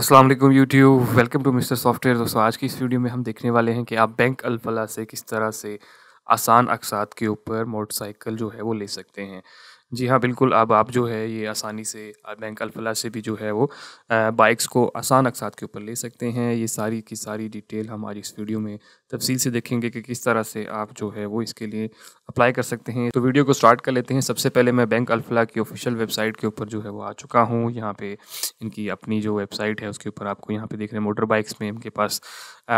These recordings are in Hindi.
अस्सलाम वालेकुम YouTube welcome to mister software दोस्तों आज की इस वीडियो में हम देखने वाले हैं कि आप बैंक अलफला से किस तरह से आसान अकसात के ऊपर मोटरसाइकिल जो है वो ले सकते हैं जी हाँ बिल्कुल अब आप जो है ये आसानी से बैंक अल्फला से भी जो है वो बाइक्स को आसान अकसात के ऊपर ले सकते हैं ये सारी की सारी डिटेल हमारी इस वीडियो में तफसील से देखेंगे कि किस तरह से आप जो है वो इसके लिए अप्लाई कर सकते हैं तो वीडियो को स्टार्ट कर लेते हैं सबसे पहले मैं बैंक अल्फला की ऑफिशियल वेबसाइट के ऊपर जो है वो आ चुका हूँ यहाँ पर इनकी अपनी जो वेबसाइट है उसके ऊपर आपको यहाँ पर देख रहे हैं मोटर बाइक्स में इनके पास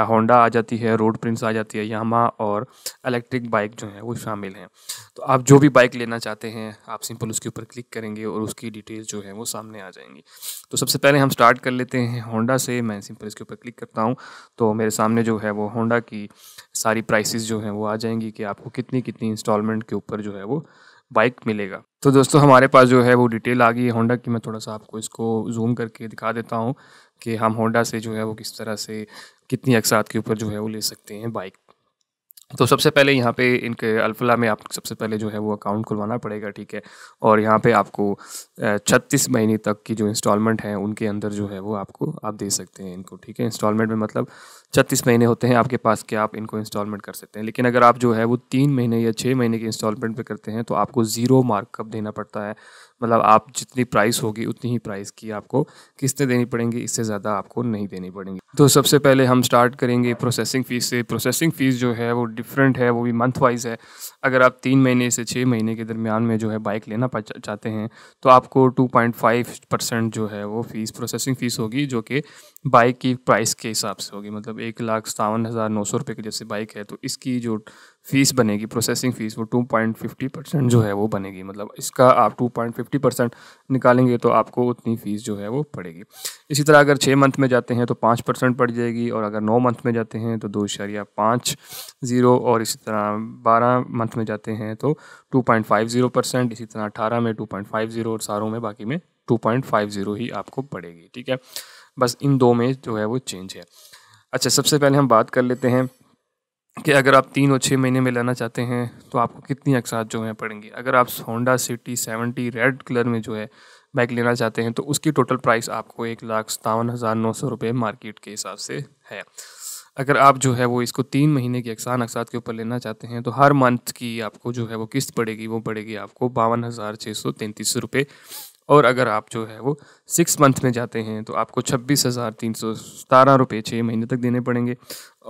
होंडा आ जाती है रोड प्रिंस आ जाती है यामा और इलेक्ट्रिक बाइक जो है वो शामिल हैं तो आप जो भी बाइक लेना चाहते हैं आप सिंपल उसके ऊपर क्लिक करेंगे और उसकी डिटेल्स जो है वो सामने आ जाएंगी तो सबसे पहले हम स्टार्ट कर लेते हैं होंडा से मैं सिंपल इसके ऊपर क्लिक करता हूँ तो मेरे सामने जो है वो होंडा की सारी प्राइसेस जो हैं वो आ जाएंगी कि आपको कितनी कितनी इंस्टॉलमेंट के ऊपर जो है वो बाइक मिलेगा तो दोस्तों हमारे पास जो है वो डिटेल आ गई है होंडा की मैं थोड़ा सा आपको इसको जूम करके दिखा देता हूँ कि हम होंडा से जो है वो किस तरह से कितनी अक्सात के ऊपर जो है वो ले सकते हैं बाइक तो सबसे पहले यहाँ पे इनके अल्फला में आप सबसे पहले जो है वो अकाउंट खुलवाना पड़ेगा ठीक है और यहाँ पे आपको 36 महीने तक की जो इंस्टॉलमेंट है उनके अंदर जो है वो आपको आप दे सकते हैं इनको ठीक है इंस्टॉलमेंट में मतलब 36 महीने होते हैं आपके पास कि आप इनको इंस्टॉलमेंट कर सकते हैं लेकिन अगर आप जो है वो तीन महीने या छः महीने की इंस्टॉलमेंट पर करते हैं तो आपको ज़ीरो मार्कअप देना पड़ता है मतलब आप जितनी प्राइस होगी उतनी ही प्राइस की आपको किस्तें देनी पड़ेंगी इससे ज़्यादा आपको नहीं देनी पड़ेंगी तो सबसे पहले हम स्टार्ट करेंगे प्रोसेसिंग फ़ीस से प्रोसेसिंग फ़ीस जो है वो डिफरेंट है वो भी मंथ वाइज है अगर आप तीन महीने से छः महीने के दरमियान में जो है बाइक लेना चाहते हैं तो आपको टू पॉइंट फाइव परसेंट जो है वो फ़ीस प्रोसेसिंग फ़ीस होगी जो कि बाइक की प्राइस के हिसाब से होगी मतलब एक लाख सतावन हज़ार नौ सौ रुपये की जैसे बाइक है तो इसकी जो फीस बनेगी प्रोसेसिंग फीस वो टू पॉइंट फिफ्टी परसेंट जो है वो बनेगी मतलब इसका आप टू पॉइंट फिफ्टी परसेंट निकालेंगे तो आपको उतनी फ़ीस जो है वो पड़ेगी इसी तरह अगर छः मंथ में जाते हैं तो पाँच परसेंट पड़ जाएगी और अगर नौ मंथ में जाते हैं तो दो इशारिया पाँच ज़ीरो और इसी तरह बारह मंथ में जाते हैं तो two point five zero percent इसी तरह अठारह में टू पॉइंट फाइव ज़ीरो और सारों में बाकी में टू पॉइंट फाइव ज़ीरो ही आपको पड़ेगी ठीक है बस इन दो में जो है वो चेंज है अच्छा सबसे पहले हम बात कर लेते हैं कि अगर आप तीन और छः महीने में लेना चाहते हैं तो आपको कितनी अकसात जो है पड़ेंगी अगर आप Honda City seventy red colour में जो है बाइक लेना चाहते हैं तो उसकी टोटल प्राइस आपको एक लाख सतावन हज़ार नौ सौ रुपये मार्केट के हिसाब से है अगर आप जो है वो इसको तीन महीने की अकसान अकसात के ऊपर लेना चाहते हैं तो हर मंथ की आपको जो है वो किस्त पड़ेगी वो पड़ेगी आपको बावन हज़ार छः सौ तैंतीस रुपये और अगर आप जो है वो सिक्स मंथ में जाते हैं तो आपको छब्बीस हज़ार तीन सौ सतारह रुपये छः महीने तक देने पड़ेंगे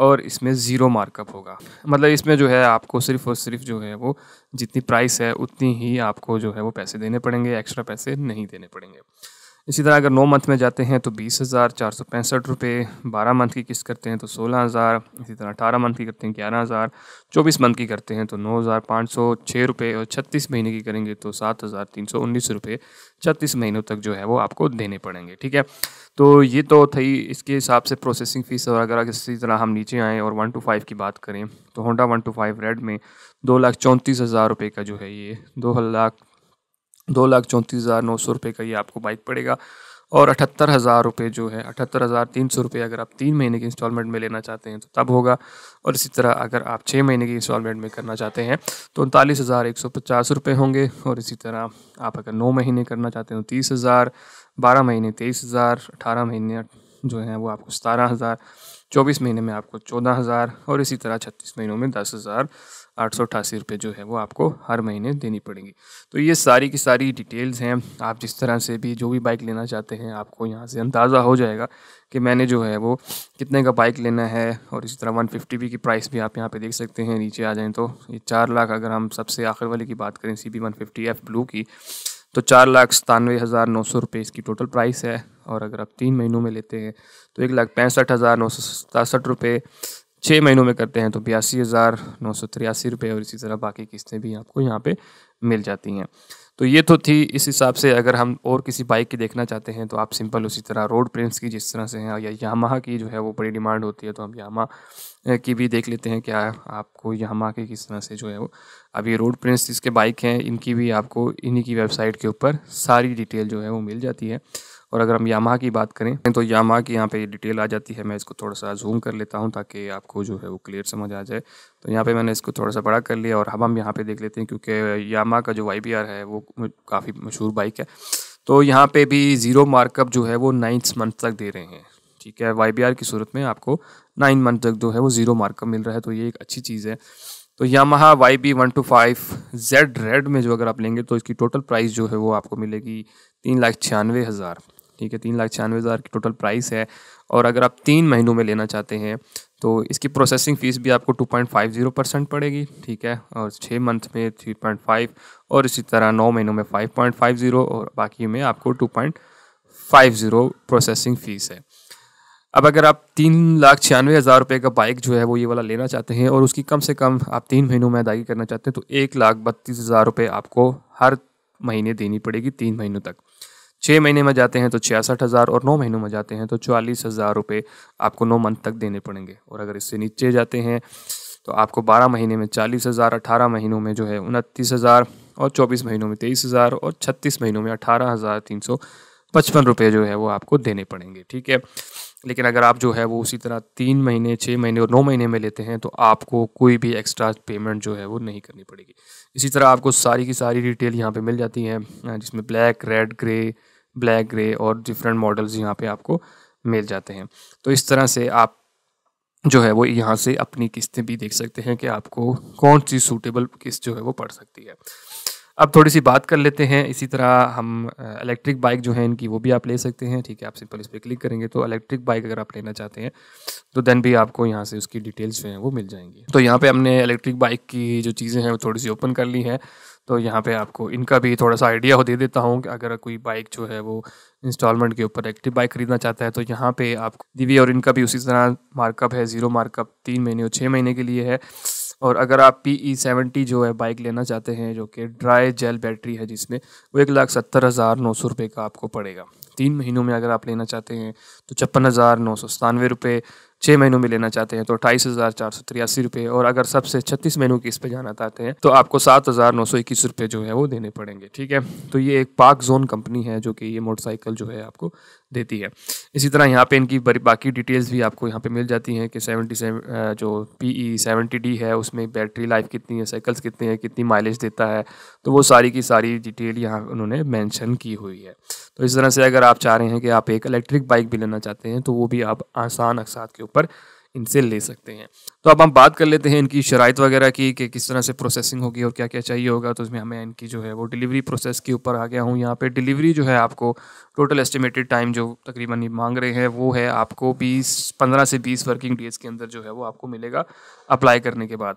और इसमें ज़ीरो मार्कअप होगा मतलब इसमें जो है आपको सिर्फ और सिर्फ जो है वो जितनी प्राइस है उतनी ही आपको जो है वो पैसे देने पड़ेंगे एक्स्ट्रा पैसे नहीं देने पड़ेंगे इसी तरह अगर नौ मंथ में जाते हैं तो बीस हज़ार चार सौ पैंसठ रुपये बारह मंथ की किस्त करते हैं तो सोलह हज़ार इसी तरह अठारह मंथ की करते हैं ग्यारह हज़ार चौबीस मंथ की करते हैं तो नौ हज़ार पाँच सौ छः रुपये और छत्तीस महीने की करेंगे तो सात हज़ार तीन सौ उन्नीस रुपये छत्तीस महीनों तक जो है वो आपको देने पड़ेंगे ठीक है तो ये तो थी इसके हिसाब से प्रोसेसिंग फ़ीस और अगर इसी तरह हम नीचे आएँ और वन टू फाइव की बात करें तो Honda one two five red में दो लाख चौंतीस हज़ार रुपये का जो है ये दो लाख दो लाख चौंतीस हज़ार नौ सौ रुपये का ये आपको बाइक पड़ेगा और अठहत्तर हज़ार रुपये जो है अठहत्तर हज़ार तीन सौ रुपये अगर आप तीन महीने की इंस्टॉलमेंट में लेना चाहते हैं तो तब होगा और इसी तरह अगर आप छः महीने की इंस्टॉलमेंट में करना चाहते हैं तो उनतालीस हज़ार एक सौ पचास रुपये होंगे और इसी तरह आप अगर नौ महीने करना चाहते हैं तो तीस हज़ार बारह महीने तेईस हज़ार अठारह महीने जो हैं वो आपको सतारह हज़ार चौबीस महीने में आपको चौदह हज़ार और इसी तरह छत्तीस महीनों में दस हज़ार आठ सौ अठासी रुपये जो है वो आपको हर महीने देनी पड़ेंगी तो ये सारी की सारी डिटेल्स हैं आप जिस तरह से भी जो भी बाइक लेना चाहते हैं आपको यहाँ से अंदाज़ा हो जाएगा कि मैंने जो है वो कितने का बाइक लेना है और इसी तरह वन फिफ्टी भी की प्राइस भी आप यहाँ पे देख सकते हैं नीचे आ जाएँ तो ये चार लाख अगर हम सबसे आखिर वाले की बात करें C B one fifty F blue की तो चार लाख सतानवे हज़ार नौ सौ रुपये इसकी टोटल प्राइस है और अगर आप तीन महीनों में लेते हैं तो एक लाख पैंसठ हज़ार नौ सौ सतासठ रुपये छः महीनों में करते हैं तो बयासी हज़ार नौ सौ तिरासी रुपये और इसी तरह बाकी किस्तें भी आपको यहाँ पे मिल जाती हैं तो ये तो थी इस हिसाब से अगर हम और किसी बाइक की देखना चाहते हैं तो आप सिंपल उसी तरह रोड प्रिंस की जिस तरह से हैं या यामा की जो है वो बड़ी डिमांड होती है तो हम यामा की भी देख लेते हैं क्या आपको यामा की किस तरह से जो है वो अब ये रोड प्रिंस जिसके बाइक हैं इनकी भी आपको इन्हीं की वेबसाइट के ऊपर सारी डिटेल जो है वो मिल जाती है और अगर हम यामा की बात करें तो यामा की यहाँ पे डिटेल आ जाती है मैं इसको थोड़ा सा जूम कर लेता हूँ ताकि आपको जो है वो क्लियर समझ आ जाए तो यहाँ पे मैंने इसको थोड़ा सा बड़ा कर लिया और अब हम यहाँ पे देख लेते हैं क्योंकि यामा का जो वाई है वो काफ़ी मशहूर बाइक है तो यहाँ पे भी ज़ीरो मार्कअप जो है वो नाइन्थ मंथ तक दे रहे हैं ठीक है वाई की सूरत में आपको नाइन मंथ तक जो है वो ज़ीरो मार्कअप मिल रहा है तो ये एक अच्छी चीज़ है तो Yamaha Y B one two five Z red में जो अगर आप लेंगे तो इसकी टोटल प्राइस जो है वो आपको मिलेगी तीन लाख छियानवे हज़ार ठीक है तीन लाख छियानवे हज़ार की टोटल प्राइस है और अगर आप तीन महीनों में लेना चाहते हैं तो इसकी प्रोसेसिंग फ़ीस भी आपको 2.50 परसेंट पड़ेगी ठीक है और छः मंथ में 3.5 और इसी तरह नौ महीनों में 5.50 और बाकी में आपको 2.50 प्रोसेसिंग फ़ीस है अब अगर आप तीन लाख छियानवे हज़ार रुपये का बाइक जो है वो ये वाला लेना चाहते हैं और उसकी कम से कम आप तीन महीनों में अदायगी करना चाहते हैं तो एक लाख बत्तीस हज़ार रुपये आपको हर महीने देनी पड़ेगी तीन महीनों तक छः महीने में जाते हैं तो छियासठ हज़ार और नौ महीनों में जाते हैं तो चालीस हज़ार रुपये आपको नौ मंथ तक देने पड़ेंगे और अगर इससे नीचे जाते हैं तो आपको बारह महीने में चालीस हज़ार अठारह महीनों में जो है उनतीस हज़ार और चौबीस महीनों में तेईस हज़ार और छत्तीस महीनों में अठारह हज़ार तीन सौ पचपन रुपये जो है वो आपको देने पड़ेंगे ठीक है लेकिन अगर आप जो है वो उसी तरह तीन महीने छः महीने और नौ महीने में लेते हैं तो आपको कोई भी एक्स्ट्रा पेमेंट जो है वो नहीं करनी पड़ेगी इसी तरह आपको सारी की सारी डिटेल यहाँ पे मिल जाती है जिसमें black red grey black grey और डिफरेंट मॉडल्स यहाँ पे आपको मिल जाते हैं तो इस तरह से आप जो है वो यहाँ से अपनी किस्तें भी देख सकते हैं कि आपको कौन सी सूटेबल किस्त जो है वो पड़ सकती है अब थोड़ी सी बात कर लेते हैं इसी तरह हम इलेक्ट्रिक बाइक जो है इनकी वो भी आप ले सकते हैं ठीक है आप सिंपल इस पर क्लिक करेंगे तो इलेक्ट्रिक बाइक अगर आप लेना चाहते हैं तो देन भी आपको यहाँ से उसकी डिटेल्स जो हैं वो मिल जाएंगी तो यहाँ पे हमने इलेक्ट्रिक बाइक की जो चीज़ें हैं वो थोड़ी सी ओपन कर ली हैं तो यहाँ पे आपको इनका भी थोड़ा सा आइडिया हो दे देता हूँ कि अगर कोई बाइक जो है वो इंस्टॉलमेंट के ऊपर एक्टिव बाइक खरीदना चाहता है तो यहाँ पे आप दीवी और इनका भी उसी तरह मार्कअप है ज़ीरो मार्कअप तीन महीने और छः महीने के लिए है और अगर आप पी ई सेवेंटी जो है बाइक लेना चाहते हैं जो कि ड्राई जेल बैटरी है जिसमें वो एक लाख सत्तर हज़ार नौ सौ रुपये का आपको पड़ेगा तीन महीनों में अगर आप लेना चाहते हैं तो छप्पन हज़ार नौ सौ सतानवे रुपये छः महीनों में लेना चाहते हैं तो अट्ठाईस हज़ार चार सौ तिरासी रुपये और अगर सबसे छत्तीस महीनों की इस पर जाना चाहते हैं तो आपको सात हज़ार नौ सौ इक्कीस रुपये जो है वो देने पड़ेंगे ठीक है तो ये एक पार्क जोन कंपनी है जो कि ये मोटरसाइकिल जो है आपको देती है इसी तरह यहाँ पे इनकी बाकी डिटेल्स भी आपको यहाँ पे मिल जाती हैं कि सेवेंटी जो पी ई सेवेंटी डी है उसमें बैटरी लाइफ कितनी है साइकिल्स कितने हैं कितनी माइलेज देता है तो वो सारी की सारी डिटेल यहाँ उन्होंने मेंशन की हुई है तो इस तरह से अगर आप चाह रहे हैं कि आप एक इलेक्ट्रिक बाइक भी लेना चाहते हैं तो वो भी आप आसान अकसात के पर इनसे ले सकते हैं तो अब हम बात कर लेते हैं इनकी शराइ वगैरह की कि किस तरह से प्रोसेसिंग होगी और क्या क्या चाहिए होगा तो उसमें हमें इनकी जो है वो डिलीवरी प्रोसेस के ऊपर आ गया हूँ यहाँ पे डिलीवरी जो है आपको टोटल एस्टिमेटेड टाइम जो तकरीबन ये मांग रहे हैं वो है आपको बीस पंद्रह से बीस वर्किंग डेज़ के अंदर जो है वो आपको मिलेगा अप्लाई करने के बाद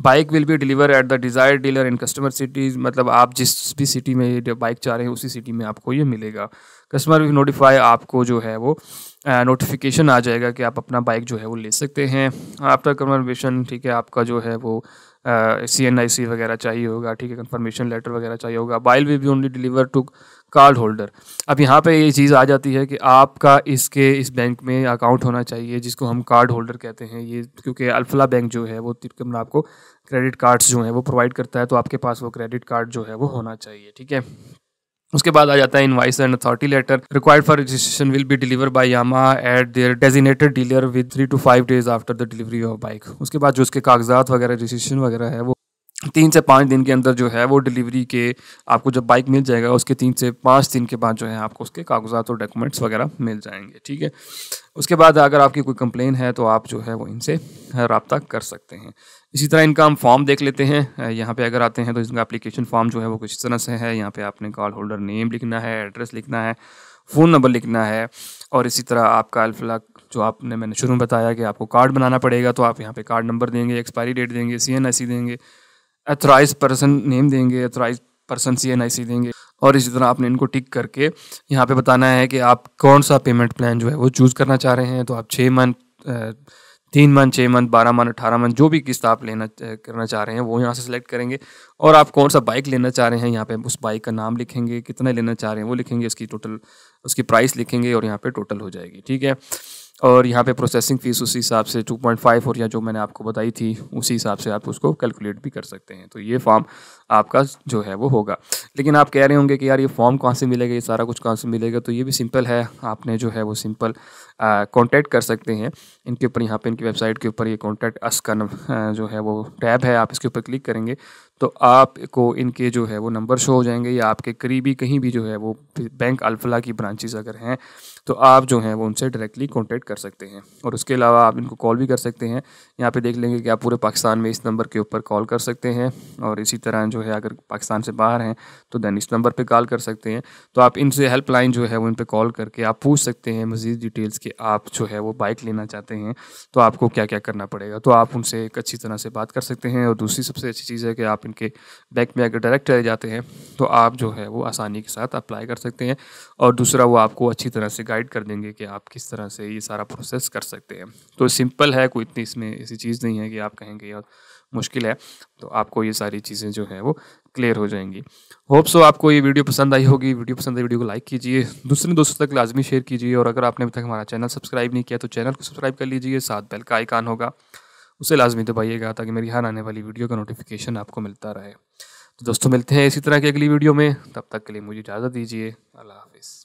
bike will be deliver at the desire dealer in customer cities मतलब आप जिस भी सिटी में बाइक चाह रहे हैं उसी सिटी में आपको ये मिलेगा कस्टमर विल नोटिफाई आपको जो है वो नोटिफिकेशन आ जाएगा कि आप अपना बाइक जो है वो ले सकते हैं आफ्टर कन्फर्मेशन ठीक है आपका जो है वो सी एन आई सी वगैरह चाहिए होगा ठीक है कन्फर्मेशन लेटर वगैरह चाहिए होगा bike will be only deliver to card holder अब यहाँ पे ये चीज़ आ जाती है कि आपका इसके इस बैंक में अकाउंट होना चाहिए जिसको हम कार्ड होल्डर कहते हैं ये क्योंकि अल्फला बैंक जो है वो तिरकमन आपको क्रेडिट कार्ड्स जो हैं वो प्रोवाइड करता है तो आपके पास वो क्रेडिट कार्ड जो है वो होना चाहिए ठीक है उसके बाद आ जाता है invoice and authority letter required for registration will be deliver by Yamaha at their designated dealer with three to five days after the delivery of bike उसके बाद जो उसके कागजात वगैरह रजिस्ट्रेशन वगैरह है वो तीन से पाँच दिन के अंदर जो है वो डिलीवरी के आपको जब बाइक मिल जाएगा उसके तीन से पाँच दिन के बाद जो है आपको उसके कागजात और डॉक्यूमेंट्स वगैरह मिल जाएंगे ठीक है उसके बाद अगर आपकी कोई कंप्लेन है तो आप जो है वो इनसे रबता कर सकते हैं इसी तरह इनका हम फॉर्म देख लेते हैं यहाँ पे अगर आते हैं तो इनका एप्लीकेशन फॉर्म जो है वो कुछ इस तरह से है यहाँ पर आपने कार्ड होल्डर नेम लिखना है एड्रेस लिखना है फ़ोन नंबर लिखना है और इसी तरह आपका अलफिला जो आपने मैंने शुरू में बताया कि आपको कार्ड बनाना पड़ेगा तो आप यहाँ पर कार्ड नंबर देंगे एक्सपायरी डेट देंगे सी देंगे एथराइज पर्सन नेम देंगे एथराइज पर्सन सी एन आई सी देंगे और इसी तरह आपने इनको टिक करके यहाँ पे बताना है कि आप कौन सा पेमेंट प्लान जो है वो चूज़ करना चाह रहे हैं तो आप छः मंथ तीन मंथ छः मंथ बारह मंथ अठारह मंथ जो भी किस्त आप लेना करना चाह रहे हैं वो यहाँ से सिलेक्ट करेंगे और आप कौन सा बाइक लेना चाह रहे हैं यहाँ पे उस बाइक का नाम लिखेंगे कितना लेना चाह रहे हैं वो लिखेंगे उसकी टोटल उसकी प्राइस लिखेंगे और यहाँ पे टोटल हो जाएगी ठीक है और यहाँ पे प्रोसेसिंग फ़ीस उसी हिसाब से 2.5 और या जो मैंने आपको बताई थी उसी हिसाब से आप उसको कैलकुलेट भी कर सकते हैं तो ये फॉर्म आपका जो है वो होगा लेकिन आप कह रहे होंगे कि यार ये फॉर्म कहाँ से मिलेगा ये सारा कुछ कहाँ से मिलेगा तो ये भी सिंपल है आपने जो है वो सिंपल कॉन्टैक्ट कर सकते हैं इनके ऊपर यहाँ पर इनकी वेबसाइट के ऊपर ये कॉन्टैक्ट अस का जो है वो टैब है आप इसके ऊपर क्लिक करेंगे तो आपको इनके जो है वो नंबर शो हो जाएंगे या आपके करीबी कहीं भी जो है वो बैंक अल्फला की ब्रांचेज अगर हैं तो आप जो हैं वो उनसे डायरेक्टली कॉन्टेक्ट कर सकते हैं और उसके अलावा आप इनको कॉल भी कर सकते हैं यहाँ पे देख लेंगे कि आप पूरे पाकिस्तान में इस नंबर के ऊपर कॉल कर सकते हैं और इसी तरह जो है अगर पाकिस्तान से बाहर हैं तो दैन इस नंबर पर कॉल कर सकते हैं तो आप इनसे हेल्पलाइन जो है वो इन पर कॉल करके आप पूछ सकते हैं मज़ीद डिटेल्स के आप जो है वो बाइक लेना चाहते हैं तो आपको क्या क्या करना पड़ेगा तो आप उनसे एक अच्छी तरह से बात कर सकते हैं और दूसरी सबसे अच्छी चीज़ है कि आप आप इनके बैंक में अगर डायरेक्ट चले जाते हैं तो आप जो है वो आसानी के साथ अप्लाई कर सकते हैं और दूसरा वो आपको अच्छी तरह से गाइड कर देंगे कि आप किस तरह से ये सारा प्रोसेस कर सकते हैं तो सिंपल है कोई इतनी इसमें ऐसी चीज़ नहीं है कि आप कहेंगे यार मुश्किल है तो आपको ये सारी चीज़ें जो है वो क्लियर हो जाएंगी होप सो आपको ये वीडियो पसंद आई होगी वीडियो पसंद आई वीडियो को लाइक कीजिए दूसरे दोस्तों तक लाजमी शेयर कीजिए और अगर आपने अभी तक हमारा चैनल सब्सक्राइब नहीं किया तो चैनल को सब्सक्राइब कर लीजिए साथ बेल का आइकान होगा उसे लाजमी दबाइएगा ताकि मेरी हर आने वाली वीडियो का नोटिफिकेशन आपको मिलता रहे तो दोस्तों मिलते हैं इसी तरह की अगली वीडियो में तब तक के लिए मुझे इजाज़त दीजिए अल्लाह हाफिज़